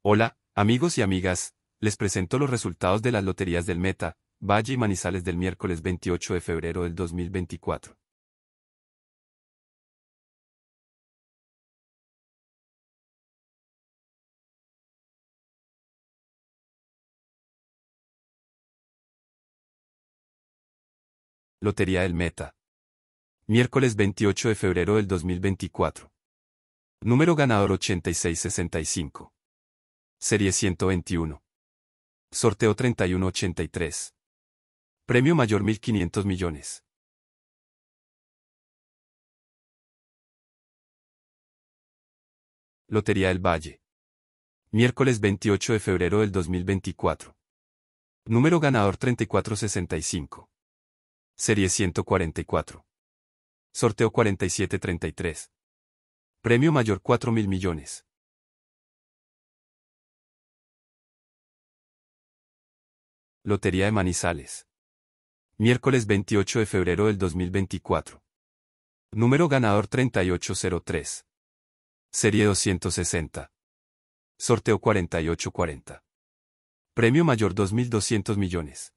Hola, amigos y amigas, les presento los resultados de las loterías del Meta, Valle y Manizales del miércoles 28 de febrero del 2024. Lotería del Meta. Miércoles 28 de febrero del 2024. Número ganador 8665. Serie 121. Sorteo 3183. Premio mayor 1.500 millones. Lotería del Valle. Miércoles 28 de febrero del 2024. Número ganador 3465. Serie 144. Sorteo 4733. Premio mayor 4.000 millones. Lotería de Manizales. Miércoles 28 de febrero del 2024. Número ganador 3803. Serie 260. Sorteo 4840. Premio mayor 2.200 millones.